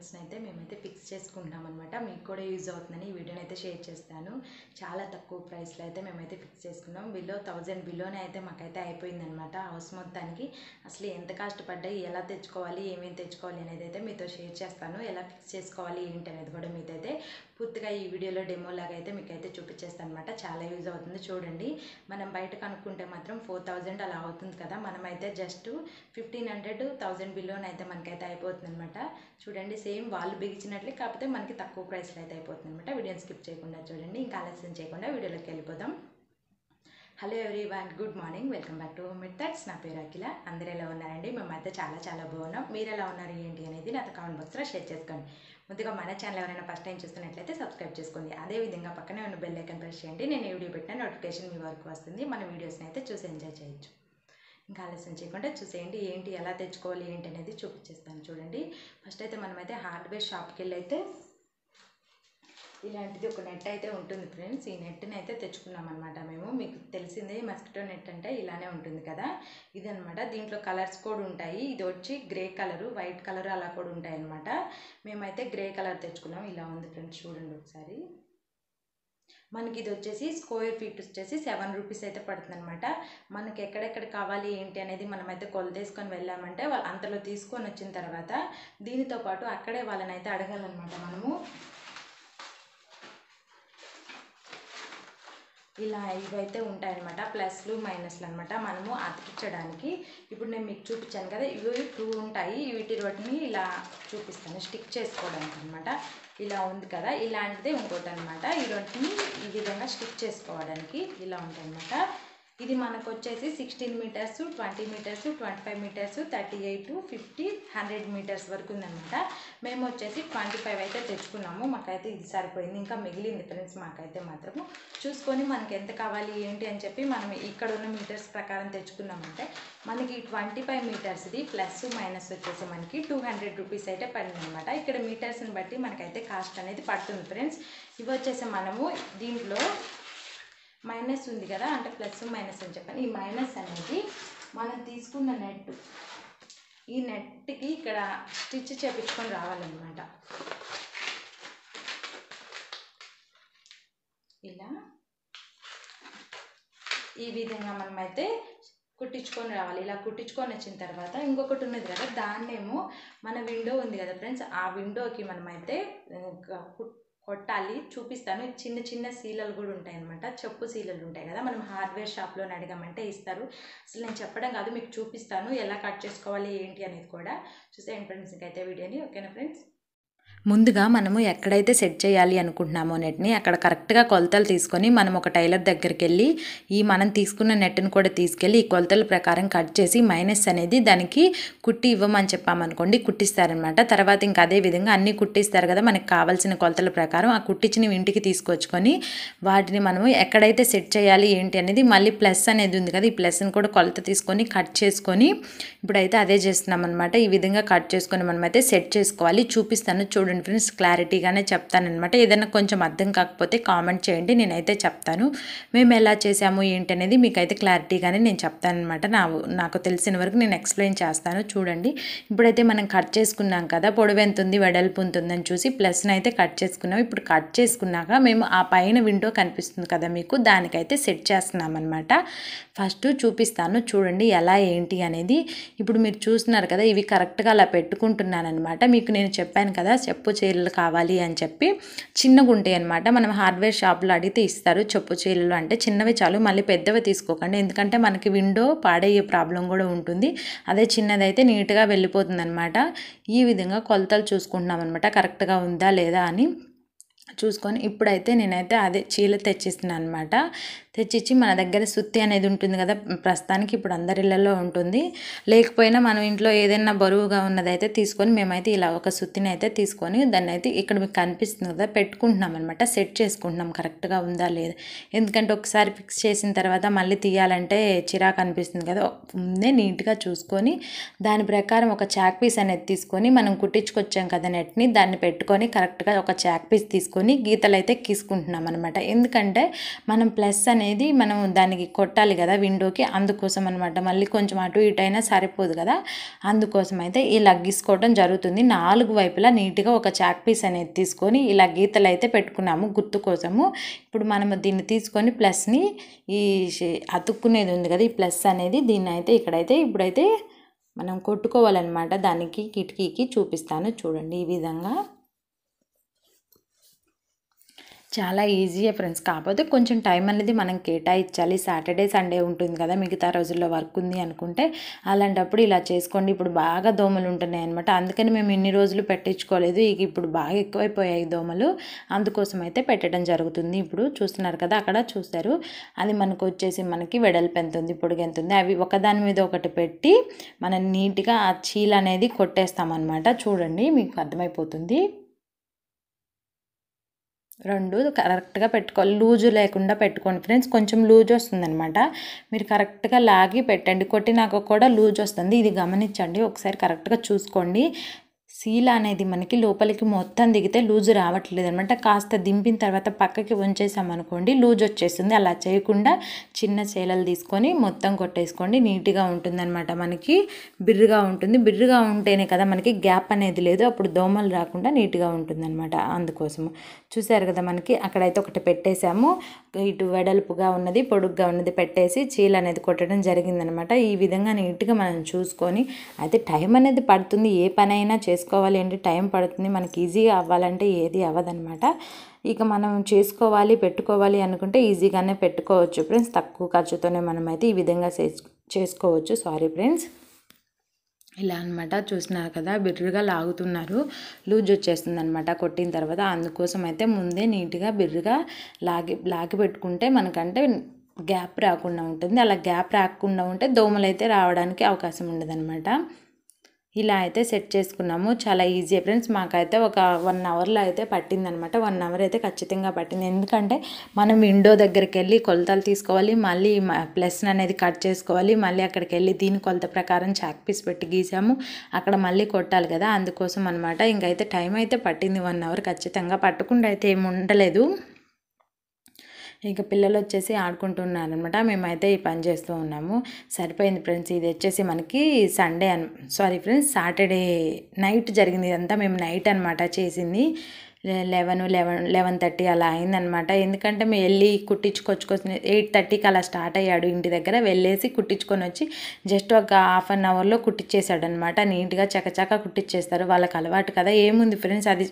టైమింగ్స్ని అయితే మేమైతే ఫిక్స్ చేసుకుంటున్నాం అనమాట మీకు కూడా యూజ్ అవుతుందని ఈ వీడియోని అయితే షేర్ చేస్తాను చాలా తక్కువ ప్రైస్లో అయితే మేమైతే ఫిక్స్ చేసుకున్నాం బిలో థౌజండ్ బిలోనే అయితే మాకైతే అయిపోయిందనమాట హౌస్ మొత్తానికి అసలు ఎంత పడ్డాయి ఎలా తెచ్చుకోవాలి ఏమేమి తెచ్చుకోవాలి అనేది అయితే మీతో షేర్ చేస్తాను ఎలా ఫిక్స్ చేసుకోవాలి ఏంటి అనేది కూడా మీతో అయితే పూర్తిగా ఈ వీడియోలో డెమో లాగా అయితే మీకు అయితే చూపించేస్తాను అనమాట చాలా యూజ్ అవుతుంది చూడండి మనం బయట కనుక్కుంటే మాత్రం ఫోర్ థౌజండ్ అలా అవుతుంది కదా మనమైతే జస్ట్ ఫిఫ్టీన్ హండ్రెడ్ థౌజండ్ బిలోనైతే అయితే మనకైతే అయిపోతుంది అనమాట చూడండి సేమ్ వాళ్ళు బిగించినట్లే కాకపోతే మనకి తక్కువ ప్రైస్లో అయితే అయిపోతుంది అనమాట వీడియోని స్కిప్ చేయకుండా చూడండి ఇంకా ఆలస్యం చేయకుండా వీడియోలోకి వెళ్ళిపోదాం hello everyone good morning welcome back to home thoughts నా పేరు అఖిల అందరూ ఎలా ఉన్నారండి మేమైతే చాలా చాలా బాగున్నాం మీరు ఎలా ఉన్నారు ఏంటి అనేది నాతో కామెంట్ బాక్స్లో షేర్ చేసుకోండి ముందుగా మన ఛానల్ ఎవరైనా ఫస్ట్ టైం చూస్తున్నట్లయితే సబ్స్క్రైబ్ చేసుకోండి అదేవిధంగా పక్కనే ఉన్న బెల్ ఐకన్ ప్రెస్ చేయండి నేను వీడియో పెట్టిన నోటిఫికేషన్ మీ వరకు వస్తుంది మన వీడియోస్ని అయితే చూసి ఎంజాయ్ చేయొచ్చు ఇంకా ఆలస్యం చేయకుండా చూసేయండి ఏంటి ఎలా తెచ్చుకోవాలి ఏంటి అనేది చూపించేస్తాను చూడండి ఫస్ట్ అయితే మనమైతే హార్డ్వేర్ షాప్కి వెళ్ళి అయితే ఇలాంటిది ఒక నెట్ అయితే ఉంటుంది ఫ్రెండ్స్ ఈ నెట్ని అయితే తెచ్చుకున్నాం అనమాట మేము మీకు తెలిసిందే మస్కిటో నెట్ అంటే ఇలానే ఉంటుంది కదా ఇదనమాట దీంట్లో కలర్స్ కూడా ఉంటాయి ఇది వచ్చి గ్రే కలరు వైట్ కలరు అలా కూడా ఉంటాయి అనమాట మేమైతే గ్రే కలర్ తెచ్చుకున్నాం ఇలా ఉంది ఫ్రెండ్స్ చూడండి ఒకసారి మనకి ఇది వచ్చేసి స్క్వేర్ ఫీట్ వచ్చేసి సెవెన్ రూపీస్ అయితే పడుతుంది అనమాట మనకి ఎక్కడెక్కడ కావాలి ఏంటి అనేది మనమైతే కొలతేసుకొని వెళ్ళామంటే వాళ్ళు అంతలో తీసుకొని వచ్చిన తర్వాత దీనితో పాటు అక్కడే వాళ్ళని అయితే అడగాలన్నమాట మనము ఇలా ఇవైతే ఉంటాయన్నమాట ప్లస్లు మైనస్లు అనమాట మనము అతికించడానికి ఇప్పుడు నేను మీకు చూపించాను కదా ఇవి టూ ఉంటాయి వీటి వాటిని ఇలా చూపిస్తాను స్టిక్ చేసుకోవడానికి అనమాట ఇలా ఉంది కదా ఇలాంటిదే ఇంకోటి అనమాట ఈ ఈ విధంగా స్టిక్ చేసుకోవడానికి ఇలా ఉంటాయి అనమాట ఇది మనకు వచ్చేసి sixteen metres twenty metres twenty five metres thirty eight fifty hundred metres వరకు ఉందన్నమాట మేము వచ్చేసి ట్వంటీ ఫైవ్ అయితే తెచ్చుకున్నాము మాకైతే ఇది సరిపోయింది ఇంకా మిగిలింది ఫ్రెండ్స్ మాకైతే మాత్రము చూసుకొని మనకి ఎంత కావాలి ఏంటి అని చెప్పి మనం ఇక్కడ ఉన్న మీటర్స్ ప్రకారం తెచ్చుకున్నామంటే మనకి ట్వంటీ ఫైవ్ మీటర్స్ది ప్లస్ మైనస్ వచ్చేసి మనకి టూ హండ్రెడ్ రూపీస్ అయితే పడిందనమాట ఇక్కడ మీటర్స్ని బట్టి మనకైతే కాస్ట్ అనేది పడుతుంది ఫ్రెండ్స్ ఇవి వచ్చేసి మనము దీంట్లో మైనస్ ఉంది కదా అంటే ప్లస్ మైనస్ అని చెప్పాను ఈ మైనస్ అనేది మనం తీసుకున్న నెట్ ఈ నెట్కి ఇక్కడ స్టిచ్ చేపించుకొని రావాలన్నమాట ఇలా ఈ విధంగా మనమైతే కుట్టించుకొని రావాలి ఇలా కుట్టించుకొని వచ్చిన తర్వాత ఇంకొకటి ఉన్నది కదా దాన్నేమో మన విండో ఉంది కదా ఫ్రెండ్స్ ఆ విండోకి మనమైతే కొట్టాలి చూపిస్తాను చిన్న చిన్న సీలలు కూడా ఉంటాయి అనమాట చెప్పు సీలలు ఉంటాయి కదా మనం హార్డ్వేర్ షాప్లో అడగమంటే ఇస్తారు అసలు నేను చెప్పడం కాదు మీకు చూపిస్తాను ఎలా కట్ చేసుకోవాలి ఏంటి అనేది కూడా చూసేయండి ఫ్రెండ్స్ ఇంకైతే వీడియోని ఓకేనా ఫ్రెండ్స్ ముందుగా మనము ఎక్కడైతే సెట్ చేయాలి అనుకుంటున్నామో నెట్ని అక్కడ కరెక్ట్గా కొలతలు తీసుకొని మనం ఒక టైలర్ దగ్గరికి వెళ్ళి ఈ మనం తీసుకున్న నెట్ని కూడా తీసుకెళ్ళి ఈ కొలతల ప్రకారం కట్ చేసి మైనస్ అనేది దానికి కుట్టి ఇవ్వమని చెప్పామనుకోండి కుట్టిస్తారనమాట తర్వాత ఇంకా అదే విధంగా అన్నీ కుట్టిస్తారు కదా మనకు కావాల్సిన కొలతల ప్రకారం ఆ కుట్టించినవి ఇంటికి తీసుకొచ్చుకొని వాటిని మనము ఎక్కడైతే సెట్ చేయాలి ఏంటి అనేది మళ్ళీ ప్లస్ అనేది ఉంది కదా ఈ ప్లస్ని కూడా కొలత తీసుకొని కట్ చేసుకొని ఇప్పుడైతే అదే చేస్తున్నాం అనమాట ఈ విధంగా కట్ చేసుకొని మనమైతే సెట్ చేసుకోవాలి చూపిస్తాను చూడండి చూడండి ఫ్రెండ్స్ క్లారిటీగానే చెప్తానమాట ఏదైనా కొంచెం అర్థం కాకపోతే కామెంట్ చేయండి నేనైతే చెప్తాను మేము ఎలా చేసాము ఏంటి అనేది మీకైతే క్లారిటీగానే నేను చెప్తానమాట నా నాకు తెలిసిన వరకు నేను ఎక్స్ప్లెయిన్ చేస్తాను చూడండి ఇప్పుడైతే మనం కట్ చేసుకున్నాం కదా పొడవు ఎంత ఉంది వెడల్పు ఉంటుందని చూసి ప్లస్ని అయితే కట్ చేసుకున్నాం ఇప్పుడు కట్ చేసుకున్నాక మేము ఆ పైన విండో కనిపిస్తుంది కదా మీకు దానికైతే సెట్ చేస్తున్నాం అనమాట ఫస్ట్ చూపిస్తాను చూడండి ఎలా ఏంటి అనేది ఇప్పుడు మీరు చూస్తున్నారు కదా ఇవి కరెక్ట్గా అలా పెట్టుకుంటున్నానమాట మీకు నేను చెప్పాను కదా చెప్పు చీరలు కావాలి అని చెప్పి చిన్నగా ఉంటాయి అనమాట మనం హార్డ్వేర్ షాప్లో అడిగితే ఇస్తారు చెప్పు చీరలు అంటే చిన్నవి చాలు మళ్ళీ పెద్దవి తీసుకోకండి ఎందుకంటే మనకి విండో పాడయ్యే ప్రాబ్లం కూడా ఉంటుంది అదే చిన్నదైతే నీట్గా వెళ్ళిపోతుంది ఈ విధంగా కొలతలు చూసుకుంటున్నాం అనమాట కరెక్ట్గా ఉందా లేదా అని చూసుకొని ఇప్పుడైతే నేనైతే అదే చీల తెచ్చిస్తున్నాను అనమాట తెచ్చిచ్చి మన దగ్గర సుత్తి అనేది ఉంటుంది కదా ప్రస్తుతానికి ఇప్పుడు అందరి ఇళ్లలో ఉంటుంది లేకపోయినా మనం ఇంట్లో ఏదైనా బరువుగా ఉన్నదైతే తీసుకొని మేమైతే ఇలా ఒక సుత్తిని అయితే తీసుకొని దాన్ని అయితే ఇక్కడ మీకు కనిపిస్తుంది కదా పెట్టుకుంటున్నాం అనమాట సెట్ చేసుకుంటున్నాం కరెక్ట్గా ఉందా లేదా ఎందుకంటే ఒకసారి ఫిక్స్ చేసిన తర్వాత మళ్ళీ తీయాలంటే చిరాకు అనిపిస్తుంది కదా ముందే నీట్గా చూసుకొని దాని ప్రకారం ఒక చాక్ పీస్ అనేది తీసుకొని మనం కుట్టించుకొచ్చాం కదా నెట్ని దాన్ని పెట్టుకొని కరెక్ట్గా ఒక చాక్ పీస్ తీసుకొని పెట్టుకుని గీతలు అయితే గీసుకుంటున్నాం అనమాట ఎందుకంటే మనం ప్లస్ అనేది మనం దానికి కొట్టాలి కదా విండోకి అందుకోసం అనమాట మళ్ళీ కొంచెం అటు ఇటు అయినా సరిపోదు కదా అందుకోసం అయితే ఇలా గీసుకోవడం జరుగుతుంది నాలుగు వైపులా నీట్గా ఒక చాక్ పీస్ అనేది తీసుకొని ఇలా గీతలు అయితే పెట్టుకున్నాము గుర్తు కోసము ఇప్పుడు మనము దీన్ని తీసుకొని ప్లస్ని ఈ అతుక్కునేది ఉంది కదా ఈ ప్లస్ అనేది దీన్ని అయితే ఇక్కడైతే ఇప్పుడైతే మనం కొట్టుకోవాలన్నమాట దానికి కిటికీకి చూపిస్తాను చూడండి ఈ విధంగా చాలా ఈజీయే ఫ్రెండ్స్ కాకపోతే కొంచెం టైం అనేది మనం కేటాయించాలి సాటర్డే సండే ఉంటుంది కదా మిగతా రోజుల్లో వర్క్ ఉంది అనుకుంటే అలాంటప్పుడు ఇలా చేసుకోండి ఇప్పుడు బాగా దోమలు ఉంటున్నాయి అనమాట అందుకని మేము ఇన్ని రోజులు పెట్టించుకోలేదు ఇక ఇప్పుడు బాగా ఎక్కువైపోయాయి దోమలు అందుకోసం అయితే పెట్టడం జరుగుతుంది ఇప్పుడు చూస్తున్నారు కదా అక్కడ చూస్తారు అది మనకు వచ్చేసి మనకి వెడల్పు ఎంత ఉంది పొడుగు ఎంత ఉంది అవి ఒకదాని మీద ఒకటి పెట్టి మనం నీట్గా ఆ చీల అనేది కొట్టేస్తామన్నమాట చూడండి మీకు అర్థమైపోతుంది రెండు కరెక్ట్గా పెట్టుకోవాలి లూజు లేకుండా పెట్టుకోండి ఫ్రెండ్స్ కొంచెం లూజ్ అనమాట మీరు కరెక్ట్గా లాగి పెట్టండి కొట్టినాక కూడా లూజ్ వస్తుంది ఇది గమనించండి ఒకసారి కరెక్ట్గా చూసుకోండి సీల అనేది మనకి లోపలికి మొత్తం దిగితే లూజు రావట్లేదు అనమాట కాస్త దింపిన తర్వాత పక్కకి ఉంచేసామనుకోండి లూజ్ వచ్చేస్తుంది అలా చేయకుండా చిన్న చీలలు తీసుకొని మొత్తం కొట్టేసుకోండి నీట్గా అనమాట మనకి బిర్రుగా ఉంటుంది బిర్రుగా ఉంటేనే కదా మనకి గ్యాప్ అనేది లేదు అప్పుడు దోమలు రాకుండా నీట్గా అనమాట అందుకోసము చూసారు కదా మనకి అక్కడైతే ఒకటి పెట్టేశాము ఇటు వెడల్పుగా ఉన్నది పొడుగ్గా ఉన్నది పెట్టేసి చీల అనేది కొట్టడం జరిగిందనమాట ఈ విధంగా నీట్గా మనం చూసుకొని అయితే టైం అనేది పడుతుంది ఏ పనైనా చేసుకుని చేసుకోవాలి అంటే టైం పడుతుంది మనకి ఈజీగా అవ్వాలంటే ఏది అవ్వదనమాట ఇక మనం చేసుకోవాలి పెట్టుకోవాలి అనుకుంటే ఈజీగానే పెట్టుకోవచ్చు ఫ్రెండ్స్ తక్కువ ఖర్చుతోనే మనమైతే ఈ విధంగా చేసుకోవచ్చు సారీ ఫ్రెండ్స్ ఇలా అనమాట చూసినారు కదా బిర్రుగా లాగుతున్నారు లూజ్ వచ్చేస్తుంది అనమాట కొట్టిన తర్వాత అందుకోసం అయితే ముందే నీట్గా బిర్రుగా లాగి లాగి పెట్టుకుంటే మనకంటే గ్యాప్ రాకుండా ఉంటుంది అలా గ్యాప్ రాకుండా ఉంటే దోమలు అయితే రావడానికి అవకాశం ఉండదన్నమాట ఇలా అయితే సెట్ చేసుకున్నాము చాలా ఈజీ ఫ్రెండ్స్ మాకైతే ఒక వన్ అవర్లో అయితే పట్టిందనమాట వన్ అవర్ అయితే ఖచ్చితంగా పట్టింది ఎందుకంటే మనం విండో దగ్గరికి వెళ్ళి కొలతలు తీసుకోవాలి మళ్ళీ ప్లస్ అనేది కట్ చేసుకోవాలి మళ్ళీ అక్కడికి వెళ్ళి దీని కొలత ప్రకారం చాక్ పీస్ పెట్టి గీసాము అక్కడ మళ్ళీ కొట్టాలి కదా అందుకోసం అనమాట ఇంకైతే టైం అయితే పట్టింది వన్ అవర్ ఖచ్చితంగా పట్టకుండా అయితే ఏమి ఉండలేదు ఇక పిల్లలు వచ్చేసి ఆడుకుంటున్నారు అనమాట మేమైతే ఈ పని చేస్తూ ఉన్నాము సరిపోయింది ఫ్రెండ్స్ ఇది వచ్చేసి మనకి సండే అన్ సారీ ఫ్రెండ్స్ సాటర్డే నైట్ జరిగింది ఇదంతా మేము నైట్ అనమాట చేసింది లెవెన్ లెవెన్ లెవెన్ థర్టీ అలా అయిందనమాట ఎందుకంటే మేము వెళ్ళి కుట్టించుకొచ్చుకొచ్చిన ఎయిట్ థర్టీకి అలా స్టార్ట్ అయ్యాడు ఇంటి దగ్గర వెళ్ళేసి కుట్టించుకొని వచ్చి జస్ట్ ఒక హాఫ్ అన్ అవర్లో కుట్టించేశాడు అనమాట నీట్గా చకచక కుట్టించేస్తారు వాళ్ళకి అలవాటు కదా ఏముంది ఫ్రెండ్స్ అది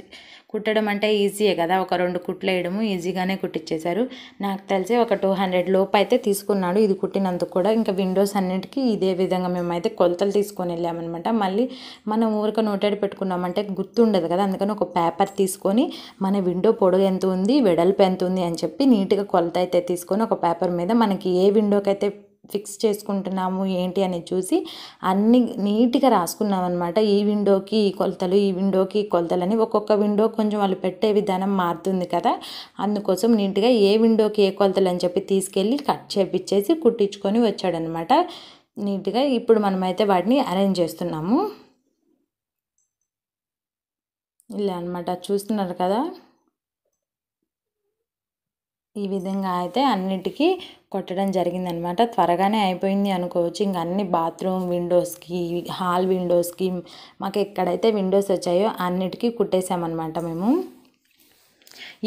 కుట్టడం అంటే ఈజీయే కదా ఒక రెండు కుట్లు వేయడము ఈజీగానే కుట్టించేశారు నాకు తెలిసి ఒక టూ హండ్రెడ్ లోపు అయితే తీసుకున్నాడు ఇది కుట్టినందుకు కూడా ఇంకా విండోస్ అన్నిటికీ ఇదే విధంగా మేమైతే కొలతలు తీసుకొని వెళ్ళామన్నమాట మళ్ళీ మనం ఊరిక నోటెడ్ పెట్టుకున్నామంటే గుర్తుండదు కదా అందుకని ఒక పేపర్ తీసుకొని మన విండో పొడవు ఎంత ఉంది వెడల్పు ఎంత ఉంది అని చెప్పి నీట్గా కొలత అయితే తీసుకొని ఒక పేపర్ మీద మనకి ఏ విండోకి అయితే ఫిక్స్ చేసుకుంటున్నాము ఏంటి అని చూసి అన్ని నీట్గా రాసుకున్నాం అనమాట ఈ విండోకి ఈ కొలతలు ఈ విండోకి కొలతలు అని ఒక్కొక్క విండో కొంచెం వాళ్ళు పెట్టే విధానం మారుతుంది కదా అందుకోసం నీట్గా ఏ విండోకి ఏ కొలతలు అని చెప్పి తీసుకెళ్ళి కట్ చేపించేసి కుట్టించుకొని వచ్చాడనమాట నీట్గా ఇప్పుడు మనమైతే వాటిని అరేంజ్ చేస్తున్నాము ఇలా అనమాట చూస్తున్నారు కదా ఈ విధంగా అయితే అన్నిటికీ కొట్టడం జరిగిందనమాట త్వరగానే అయిపోయింది అనుకోవచ్చు ఇంక అన్ని బాత్రూమ్ విండోస్కి హాల్ విండోస్కి మాకు ఎక్కడైతే విండోస్ వచ్చాయో అన్నిటికీ కుట్టేసామన్నమాట మేము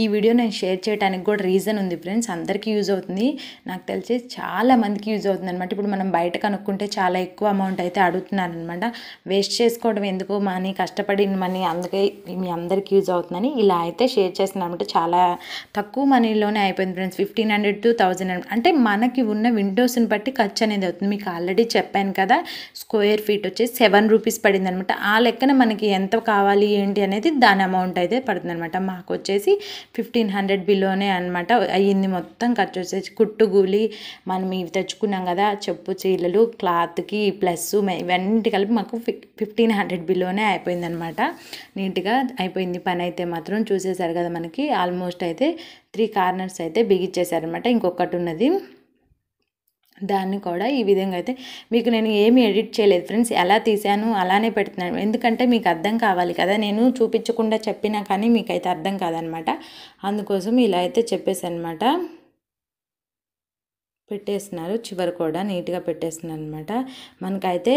ఈ వీడియో నేను షేర్ చేయడానికి కూడా రీజన్ ఉంది ఫ్రెండ్స్ అందరికీ యూజ్ అవుతుంది నాకు తెలిసి చాలా మందికి యూజ్ అవుతుంది అనమాట ఇప్పుడు మనం బయట కనుక్కుంటే చాలా ఎక్కువ అమౌంట్ అయితే అడుగుతున్నారనమాట వేస్ట్ చేసుకోవడం ఎందుకు మనీ కష్టపడి మనీ అందుకే మీ అందరికీ యూజ్ అవుతుందని ఇలా అయితే షేర్ అనమాట చాలా తక్కువ మనీలోనే అయిపోయింది friends fifteen hundred to thousand అంటే మనకి ఉన్న విండోస్ని బట్టి ఖర్చు అనేది అవుతుంది మీకు ఆల్రెడీ చెప్పాను కదా స్క్వేర్ ఫీట్ వచ్చి సెవెన్ రూపీస్ పడింది అనమాట ఆ లెక్కన మనకి ఎంత కావాలి ఏంటి అనేది దాని అమౌంట్ అయితే పడుతుంది అనమాట మాకు వచ్చేసి ఫిఫ్టీన్ హండ్రెడ్ బిలోనే అనమాట అయ్యింది మొత్తం ఖర్చు వచ్చేసి కుట్టుగూలి మనం ఇవి తెచ్చుకున్నాం కదా చెప్పు చీలలు క్లాత్కి ప్లస్ ఇవన్నీ కలిపి మాకు ఫిఫ్టీన్ హండ్రెడ్ బిలోనే అయిపోయింది అనమాట నీట్గా అయిపోయింది పని అయితే మాత్రం చూసేశారు కదా మనకి ఆల్మోస్ట్ అయితే త్రీ కార్నర్స్ అయితే బిగిచ్చేసారనమాట ఇంకొకటి ఉన్నది దాన్ని కూడా ఈ విధంగా అయితే మీకు నేను ఏమి ఎడిట్ చేయలేదు ఫ్రెండ్స్ ఎలా తీశాను అలానే పెడుతున్నాను ఎందుకంటే మీకు అర్థం కావాలి కదా నేను చూపించకుండా చెప్పినా కానీ మీకైతే అర్థం కాదనమాట అందుకోసం ఇలా అయితే చెప్పేసనమాట పెట్టేస్తున్నారు చివరి కూడా నీట్గా పెట్టేస్తున్నారు అనమాట మనకైతే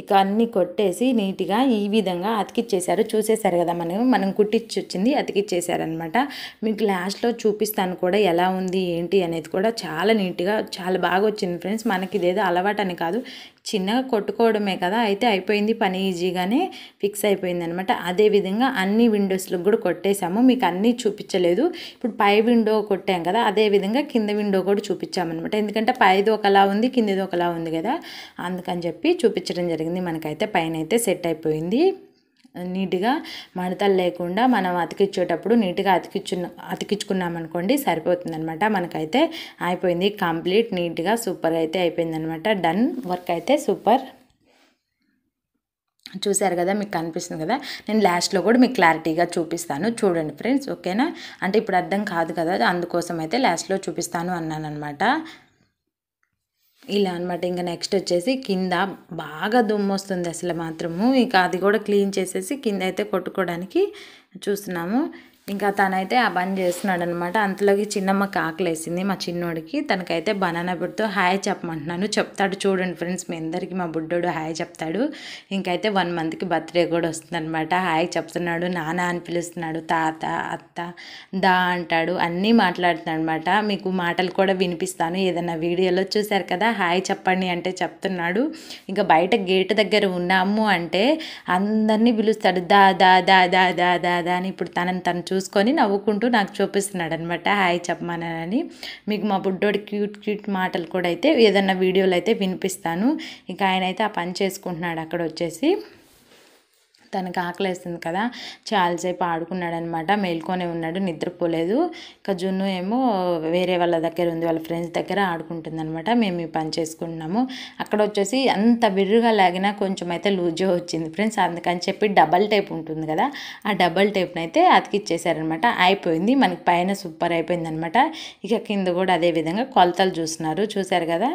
ఇక అన్ని కొట్టేసి నీట్గా ఈ విధంగా అతికిచ్చేశారు చూసేశారు కదా మనం మనం కుట్టించి వచ్చింది అతికిచ్చేసారనమాట మీకు లాస్ట్లో చూపిస్తాను కూడా ఎలా ఉంది ఏంటి అనేది కూడా చాలా నీట్గా చాలా బాగా వచ్చింది ఫ్రెండ్స్ మనకి ఇదేదో అలవాటు అని కాదు చిన్నగా కొట్టుకోవడమే కదా అయితే అయిపోయింది పని ఈజీగానే ఫిక్స్ అయిపోయింది అనమాట అదేవిధంగా అన్ని విండోస్లకు కూడా కొట్టేశాము మీకు అన్నీ చూపించలేదు ఇప్పుడు పై విండో కొట్టాం కదా అదేవిధంగా కింద విండో కూడా చూపించామన్నమాట ఎందుకంటే పైది ఒకలా ఉంది కిందది ఒకలా ఉంది కదా అందుకని చెప్పి చూపించడం జరిగింది జరిగింది మనకైతే పైన అయితే సెట్ అయిపోయింది నీట్గా మడతలు లేకుండా మనం అతికిచ్చేటప్పుడు నీట్గా అతికిచ్చున్న అతికించుకున్నామనుకోండి సరిపోతుందనమాట మనకైతే అయిపోయింది కంప్లీట్ నీట్గా సూపర్ అయితే అయిపోయిందనమాట డన్ వర్క్ అయితే సూపర్ చూశారు కదా మీకు కనిపిస్తుంది కదా నేను లాస్ట్లో కూడా మీకు క్లారిటీగా చూపిస్తాను చూడండి ఫ్రెండ్స్ ఓకేనా అంటే ఇప్పుడు అర్థం కాదు కదా అందుకోసం అయితే లాస్ట్లో చూపిస్తాను అన్నానమాట ఇలా అనమాట ఇంకా నెక్స్ట్ వచ్చేసి కింద బాగా దుమ్ము వస్తుంది అసలు మాత్రము ఇంకా అది కూడా క్లీన్ చేసేసి కింద అయితే కొట్టుకోవడానికి చూస్తున్నాము ఇంకా తనైతే ఆ పని చేస్తున్నాడు అనమాట అంతలోకి చిన్నమ్మ కాకలేసింది మా చిన్నోడికి తనకైతే బనానా బుడ్తో హాయ్ చెప్పమంటున్నాను చెప్తాడు చూడండి ఫ్రెండ్స్ మీ అందరికీ మా బుడ్డోడు హాయ్ చెప్తాడు ఇంకైతే వన్ మంత్కి బర్త్డే కూడా వస్తుందనమాట హాయ్ చెప్తున్నాడు నాన్న అని పిలుస్తున్నాడు తాత అత్త దా అంటాడు అన్నీ మాట్లాడుతున్నాడు అనమాట మీకు మాటలు కూడా వినిపిస్తాను ఏదైనా వీడియోలో చూశారు కదా హాయ్ చెప్పండి అంటే చెప్తున్నాడు ఇంకా బయట గేట్ దగ్గర ఉన్నాము అంటే అందరినీ పిలుస్తాడు దా దా దా దా దా దా అని ఇప్పుడు తనని తను చూ చూసుకొని నవ్వుకుంటూ నాకు చూపిస్తున్నాడు అనమాట హాయ్ చెప్పమానని మీకు మా బుడ్డోడి క్యూట్ క్యూట్ మాటలు కూడా అయితే ఏదన్నా వీడియోలు అయితే వినిపిస్తాను ఇంకా ఆయన అయితే ఆ పని చేసుకుంటున్నాడు అక్కడ వచ్చేసి తనకు ఆకలేస్తుంది కదా చాలాసేపు ఆడుకున్నాడనమాట మేల్కొనే ఉన్నాడు నిద్రపోలేదు ఇక జున్ను ఏమో వేరే వాళ్ళ దగ్గర ఉంది వాళ్ళ ఫ్రెండ్స్ దగ్గర ఆడుకుంటుంది అనమాట మేము ఈ పని చేసుకుంటున్నాము అక్కడ వచ్చేసి అంత బిర్రుగా లాగినా కొంచెం అయితే లూజే వచ్చింది ఫ్రెండ్స్ అందుకని చెప్పి డబల్ టైప్ ఉంటుంది కదా ఆ డబల్ టైప్ని అయితే అతికిచ్చేసారనమాట అయిపోయింది మనకి పైన సూపర్ అయిపోయింది అనమాట ఇక కింద కూడా అదే విధంగా కొలతలు చూస్తున్నారు చూశారు కదా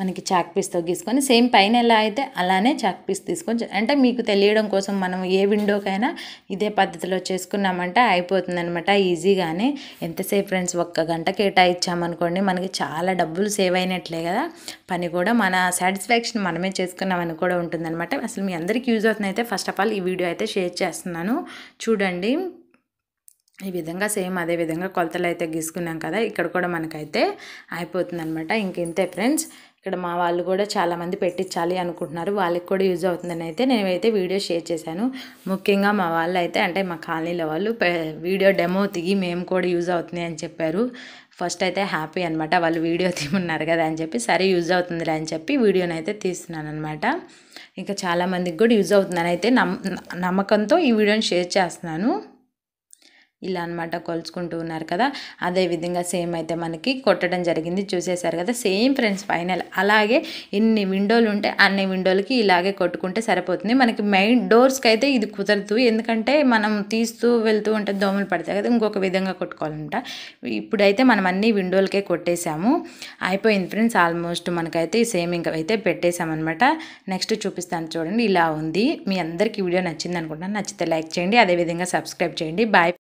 మనకి చాక్ పీస్తో గీసుకొని సేమ్ పైన ఎలా అయితే అలానే చాక్ పీస్ తీసుకొని అంటే మీకు తెలియడం కోసం మనం ఏ విండోకైనా ఇదే పద్ధతిలో చేసుకున్నామంటే అయిపోతుందనమాట ఈజీగానే ఎంతసేపు ఫ్రెండ్స్ ఒక్క గంట కేటాయించామనుకోండి మనకి చాలా డబ్బులు సేవ్ అయినట్లే కదా పని కూడా మన సాటిస్ఫాక్షన్ మనమే చేసుకున్నామని కూడా ఉంటుందన్నమాట అసలు మీ అందరికీ యూజ్ అవుతుంది అయితే ఫస్ట్ ఆఫ్ ఆల్ ఈ వీడియో అయితే షేర్ చేస్తున్నాను చూడండి ఈ విధంగా సేమ్ అదే విధంగా కొలతలు అయితే గీసుకున్నాం కదా ఇక్కడ కూడా మనకైతే అయిపోతుంది అనమాట ఇంకెంతే ఫ్రెండ్స్ ఇక్కడ మా వాళ్ళు కూడా చాలామంది పెట్టించాలి అనుకుంటున్నారు వాళ్ళకి కూడా యూజ్ అవుతుందని అయితే నేనైతే వీడియో షేర్ చేశాను ముఖ్యంగా మా వాళ్ళు అయితే అంటే మా కాలనీలో వాళ్ళు వీడియో డెమో దిగి మేము కూడా యూజ్ అవుతుంది అని చెప్పారు ఫస్ట్ అయితే హ్యాపీ అనమాట వాళ్ళు వీడియో తీమున్నారు కదా అని చెప్పి సరే యూజ్ అవుతుందిలే అని చెప్పి వీడియోని అయితే తీస్తున్నాను అనమాట ఇంకా చాలామందికి కూడా యూజ్ అవుతుందని అయితే నమ్మకంతో ఈ వీడియోని షేర్ చేస్తున్నాను ఇలా అనమాట కొలుచుకుంటూ ఉన్నారు కదా అదేవిధంగా సేమ్ అయితే మనకి కొట్టడం జరిగింది చూసేశారు కదా సేమ్ ఫ్రెండ్స్ ఫైనల్ అలాగే ఎన్ని విండోలు ఉంటే అన్ని విండోలకి ఇలాగే కొట్టుకుంటే సరిపోతుంది మనకి మెయిన్ డోర్స్కి అయితే ఇది కుదరదు ఎందుకంటే మనం తీస్తూ వెళ్తూ ఉంటే దోమలు పడతాయి కదా ఇంకొక విధంగా కొట్టుకోవాలంట ఇప్పుడైతే మనం అన్ని విండోలకే కొట్టేశాము అయిపోయింది ఫ్రెండ్స్ ఆల్మోస్ట్ మనకైతే సేమ్ ఇంకా అయితే పెట్టేశామన్నమాట నెక్స్ట్ చూపిస్తాను చూడండి ఇలా ఉంది మీ అందరికీ వీడియో నచ్చింది అనుకుంటున్నాను నచ్చితే లైక్ చేయండి అదేవిధంగా సబ్స్క్రైబ్ చేయండి బాయ్